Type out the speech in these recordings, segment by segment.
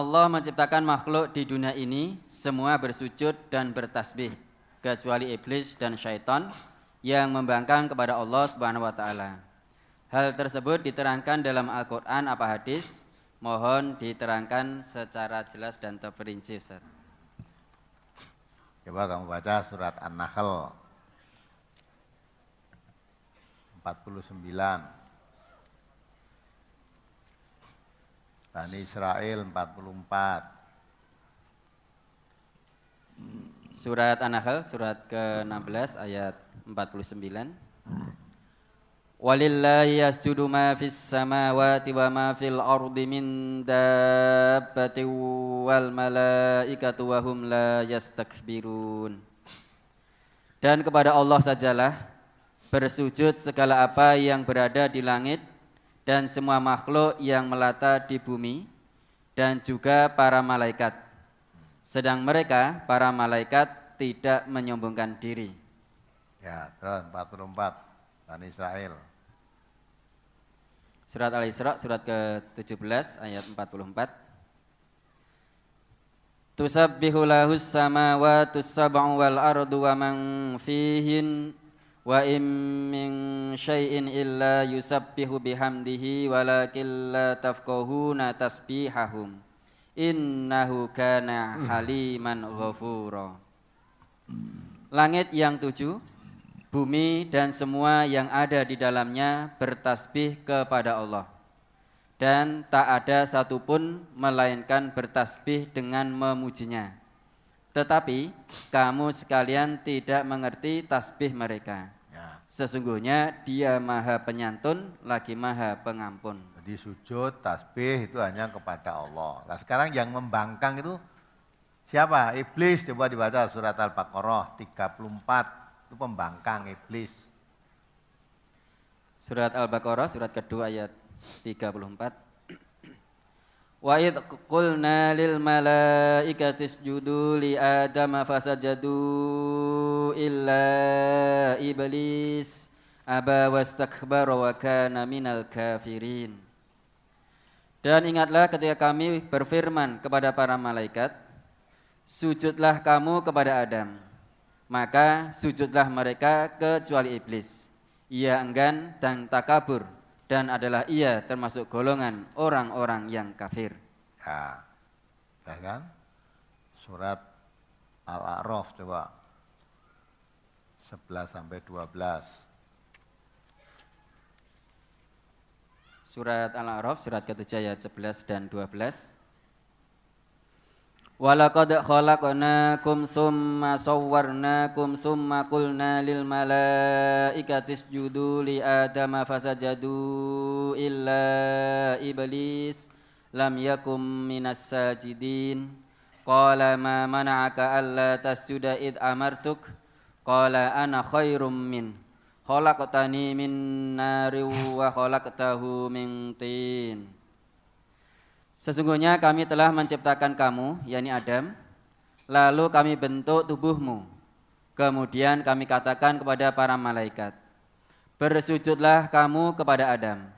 Allah menciptakan makhluk di dunia ini semua bersujud dan bertasbih kecuali iblis dan syaitan yang membangkang kepada Allah Subhanahu wa taala. Hal tersebut diterangkan dalam Al-Qur'an apa hadis? Mohon diterangkan secara jelas dan terperinci Ustaz. Coba kamu baca surat An-Nahl 49 Bani Israel 44. Surat An-Nahl surat ke-16 ayat 49. Walillahi yasjudu ma fis samawati wa ma fil ardi min dabbati wal malaikatu wa hum la yastakbirun. Dan kepada Allah sajalah bersujud segala apa yang berada di langit dan semua makhluk yang melata di bumi dan juga para malaikat. Sedang mereka, para malaikat, tidak menyombongkan diri. Ya, terus 44, Bani Israel. Surat Al-Isra, surat ke-17, ayat 44. Tusabbihulahus lahus samawatu sab'u wal ardu wa man fihin wa in min syai'in illa yusabbihu bihamdihi walakin la tafqahuna tasbihahum innahu kana haliman ghafura langit yang tujuh bumi dan semua yang ada di dalamnya bertasbih kepada Allah dan tak ada satupun melainkan bertasbih dengan memujinya tetapi kamu sekalian tidak mengerti tasbih mereka. Ya. Sesungguhnya dia maha penyantun lagi maha pengampun. Jadi sujud, tasbih itu hanya kepada Allah. Nah sekarang yang membangkang itu siapa? Iblis coba dibaca surat Al-Baqarah 34 itu pembangkang iblis. Surat Al-Baqarah surat kedua ayat 34. Wa idh qulna lil malaikati isjudu li adama fasajadu illa iblis aba wastakbara wa kana minal kafirin. Dan ingatlah ketika kami berfirman kepada para malaikat, sujudlah kamu kepada Adam. Maka sujudlah mereka kecuali iblis. Ia enggan dan takabur dan adalah ia termasuk golongan orang-orang yang kafir. Ya, ya kan? Surat Al-A'raf coba 11 sampai 12. Surat Al-A'raf surat ke-7 ayat 11 dan 12. Walakad khalaqnakum summa sawwarnakum summa qulna lil malaikati isjudu li adama fasajadu illa iblis lam yakum minas sajidin qala ma mana'aka alla tasjuda id amartuk qala ana khairum min khalaqtani min narin wa khalaqtahu min tin Sesungguhnya kami telah menciptakan kamu, yakni Adam, lalu kami bentuk tubuhmu. Kemudian kami katakan kepada para malaikat, "Bersujudlah kamu kepada Adam."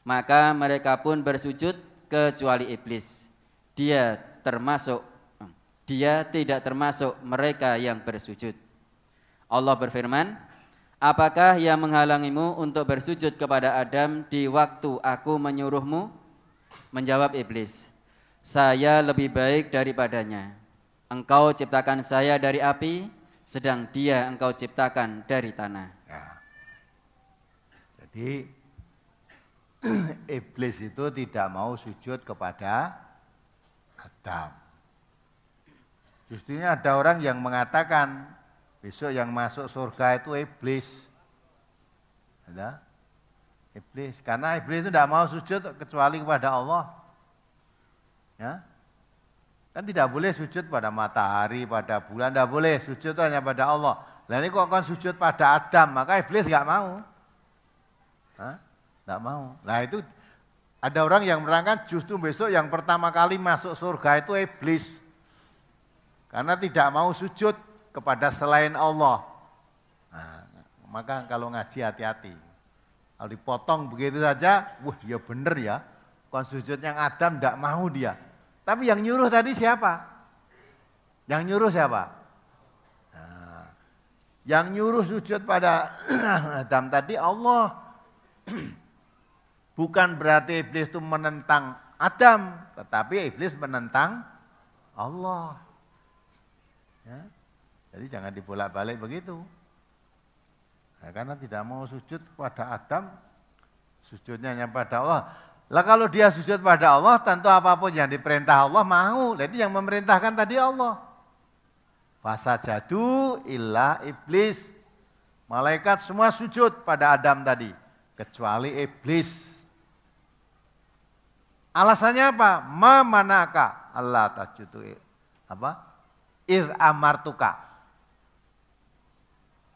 Maka mereka pun bersujud kecuali iblis. Dia termasuk dia tidak termasuk mereka yang bersujud. Allah berfirman, "Apakah yang menghalangimu untuk bersujud kepada Adam di waktu aku menyuruhmu?" Menjawab iblis, saya lebih baik daripadanya. Engkau ciptakan saya dari api, sedang dia engkau ciptakan dari tanah. Nah, jadi iblis itu tidak mau sujud kepada Adam. Justru ada orang yang mengatakan besok yang masuk surga itu iblis. Ada? Iblis. Karena iblis itu tidak mau sujud kecuali kepada Allah. Ya. Kan tidak boleh sujud pada matahari, pada bulan, tidak boleh sujud hanya pada Allah. lalu ini kok kan sujud pada Adam, maka iblis nggak mau. Nggak mau. Nah itu ada orang yang merangkan justru besok yang pertama kali masuk surga itu iblis. Karena tidak mau sujud kepada selain Allah. Nah, maka kalau ngaji hati-hati. Kalau dipotong begitu saja, wah ya benar ya. Konsujud yang Adam tidak mau dia. Tapi yang nyuruh tadi siapa? Yang nyuruh siapa? Nah, yang nyuruh sujud pada Adam tadi Allah. Bukan berarti iblis itu menentang Adam, tetapi iblis menentang Allah. Ya. Jadi jangan dibolak-balik begitu. Nah, karena tidak mau sujud pada Adam, sujudnya hanya pada Allah. Lah kalau dia sujud pada Allah, tentu apapun yang diperintah Allah mau. Jadi yang memerintahkan tadi Allah. Fasa jadu illa iblis. Malaikat semua sujud pada Adam tadi, kecuali iblis. Alasannya apa? Mamanaka Allah tasjudu apa? Iz amartuka.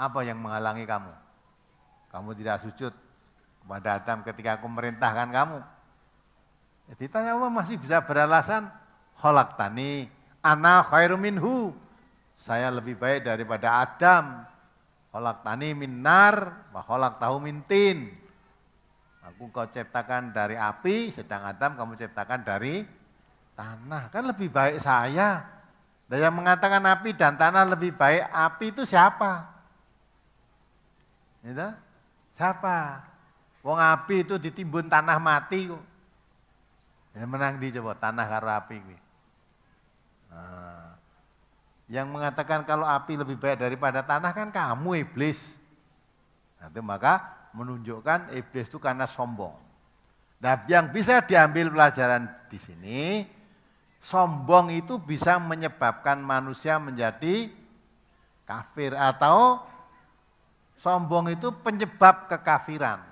Apa yang menghalangi kamu? Kamu tidak sujud kepada Adam ketika aku merintahkan kamu. Ya, ditanya Allah masih bisa beralasan, holak tani, ana khairu minhu. Saya lebih baik daripada Adam. Holak tani minar, holak tahu mintin. Aku kau ciptakan dari api, sedang Adam kamu ciptakan dari tanah. Kan lebih baik saya. Dan yang mengatakan api dan tanah lebih baik api itu siapa? Itu? Siapa? Wong api itu ditimbun tanah mati Ya menang di coba tanah karo api Nah, yang mengatakan kalau api lebih baik daripada tanah kan kamu iblis. Nanti maka menunjukkan iblis itu karena sombong. Nah, yang bisa diambil pelajaran di sini, sombong itu bisa menyebabkan manusia menjadi kafir atau Sombong itu penyebab kekafiran.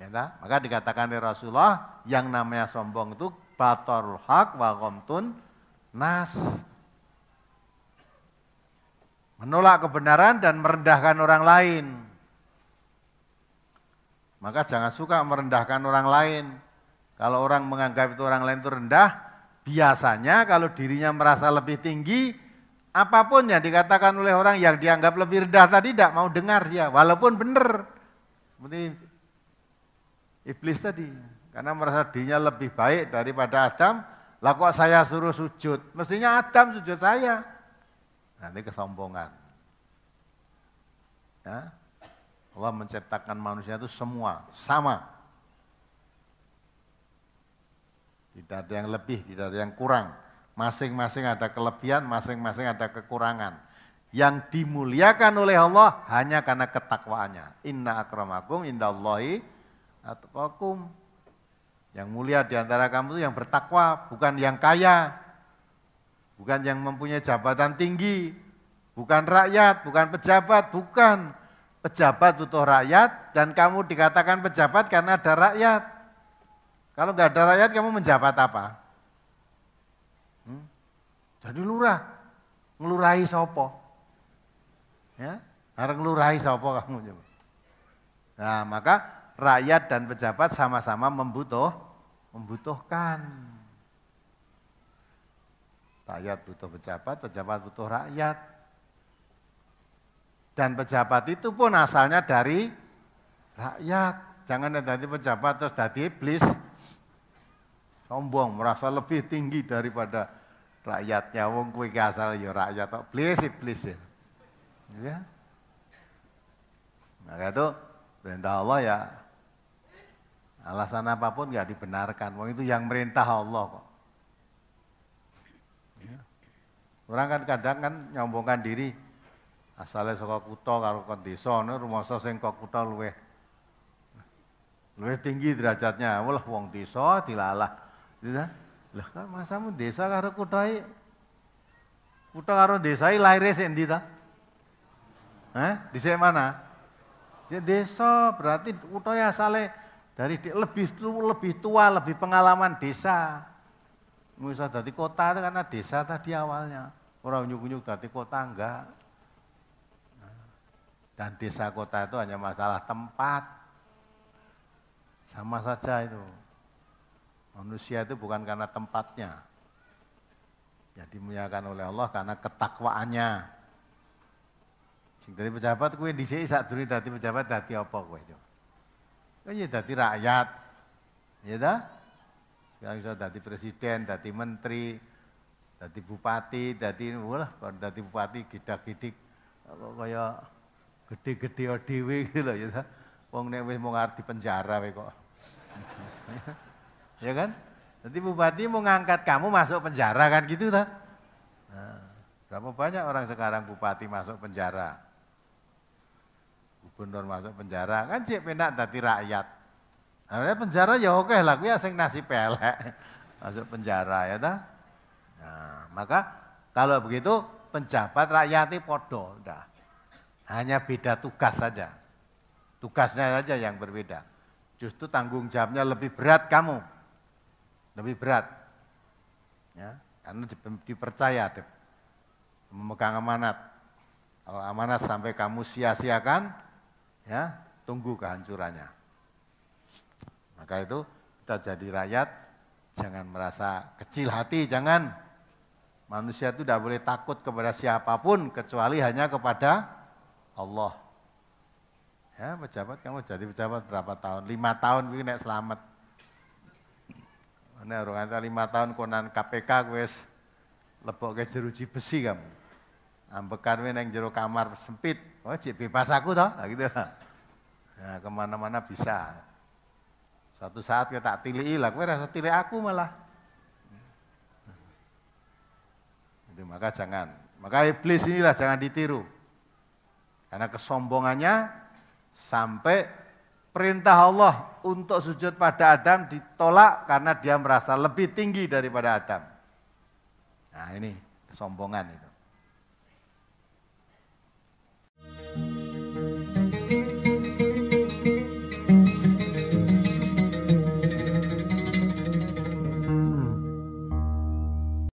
Ya, Maka dikatakan oleh Rasulullah yang namanya sombong itu batarul hak, wa nas. Menolak kebenaran dan merendahkan orang lain. Maka jangan suka merendahkan orang lain. Kalau orang menganggap itu orang lain itu rendah, biasanya kalau dirinya merasa lebih tinggi, apapun yang dikatakan oleh orang yang dianggap lebih rendah tadi tidak mau dengar ya walaupun benar. Seperti iblis tadi, karena merasa dirinya lebih baik daripada Adam, lah kok saya suruh sujud, mestinya Adam sujud saya. Nanti kesombongan. Ya. Allah menciptakan manusia itu semua sama. Tidak ada yang lebih, tidak ada yang kurang. Masing-masing ada kelebihan, masing-masing ada kekurangan. Yang dimuliakan oleh Allah hanya karena ketakwaannya. Inna akramakum atau atukakum. Yang mulia di antara kamu itu yang bertakwa, bukan yang kaya, bukan yang mempunyai jabatan tinggi, bukan rakyat, bukan pejabat, bukan pejabat butuh rakyat dan kamu dikatakan pejabat karena ada rakyat. Kalau nggak ada rakyat kamu menjabat apa? Jadi lurah. Ngelurahi sopo. Ya, harus ngelurahi sopo kamu coba. Nah, maka rakyat dan pejabat sama-sama membutuh, membutuhkan. Rakyat butuh pejabat, pejabat butuh rakyat. Dan pejabat itu pun asalnya dari rakyat. Jangan dari pejabat terus dari iblis. Sombong, merasa lebih tinggi daripada rakyatnya wong kuwi asal ya rakyat tok iblis iblis ya. Ya. Maka nah, itu perintah Allah ya alasan apapun nggak dibenarkan. Wong itu yang merintah Allah kok. Ya. Orang kan kadang kan nyombongkan diri asalnya saka kutha karo kon desa rumah rumangsa kok kutha luweh luwe tinggi derajatnya. Wah wong desa dilalah. Ya. Lah kan masamu desa karo kuthae kutha karo desae laire sik endi ta? Hah? mana? Jadi desa berarti kuthae asale dari lebih lebih tua, lebih pengalaman desa. Bisa dari kota itu karena desa tadi awalnya. Orang nyuk-nyuk dari kota enggak. Nah, dan desa kota itu hanya masalah tempat. Sama saja itu. Manusia itu bukan karena tempatnya. Ya dimuliakan oleh Allah karena ketakwaannya. Sing dari pejabat kue dhisik sak duri dadi pejabat dadi apa kue itu? Kowe ya dadi rakyat. Ya dah? Sekarang sudah dadi presiden, dadi menteri, dadi bupati, dadi walah dadi bupati gidak-gidik apa kaya gede-gede ya dhewe gitu loh ya dah. Wong nek wis mung arep dipenjara kok. ya kan? Nanti bupati mau ngangkat kamu masuk penjara kan gitu tak? Nah, berapa banyak orang sekarang bupati masuk penjara? Gubernur masuk penjara kan cek penak tadi rakyat. Nah, ya penjara ya oke lah, gue asing ya nasi pelek masuk penjara ya tak? Nah, maka kalau begitu penjabat rakyatnya podo, dah. Hanya beda tugas saja. Tugasnya saja yang berbeda. Justru tanggung jawabnya lebih berat kamu lebih berat. Ya, karena dipercaya memegang amanat. Kalau amanat sampai kamu sia-siakan, ya tunggu kehancurannya. Maka itu kita jadi rakyat, jangan merasa kecil hati, jangan. Manusia itu tidak boleh takut kepada siapapun, kecuali hanya kepada Allah. Ya, pejabat kamu jadi pejabat berapa tahun? Lima tahun, begini selamat. Nah, orang kata lima tahun konan KPK wes lebok ke jeruji besi kamu. Ambekan we neng jeru kamar sempit. Oh cip bebas aku toh, nah, gitu. Nah, kemana-mana bisa. Satu saat kita tak tili lah, gue rasa tili aku malah. Itu maka jangan. Maka iblis inilah jangan ditiru. Karena kesombongannya sampai perintah Allah untuk sujud pada Adam ditolak karena dia merasa lebih tinggi daripada Adam. Nah ini kesombongan itu.